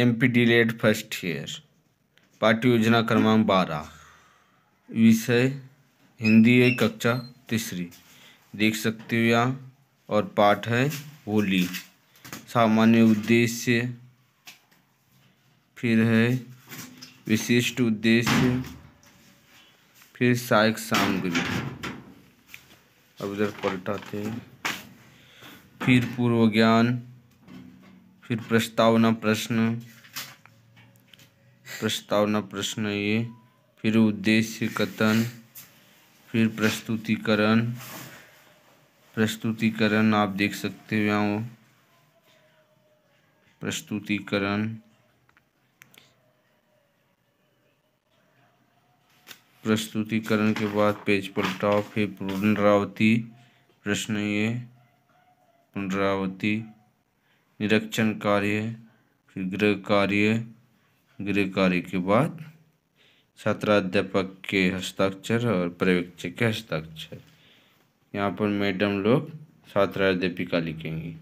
M P D लेट first year पाठ्य योजना क्रमांक बारह विषय हिंदी है कक्षा तीसरी देख सकते हो यहाँ और पाठ है होली सामान्य उद्देश्य फिर है विशिष्ट उद्देश्य फिर सहायक सामग्री अब इधर पलटाते हैं फिर पूर्व ज्ञान फिर प्रस्तावना प्रश्न प्रस्तावना प्रश्न ये फिर उद्देश्य कथन फिर प्रस्तुतिकरण प्रस्तुतिकरण आप देख सकते हो यहाँ प्रस्तुतिकरण प्रस्तुतिकरण के बाद पेज पलटाओ फिर पुनरावती प्रश्न ये पुनरावती निरीक्षण कार्य फिर गृह कार्य गृह कार्य के बाद छात्राध्यापक के हस्ताक्षर और पर्यवेक्षक के हस्ताक्षर यहाँ पर मैडम लोग छात्राध्यापिका लिखेंगी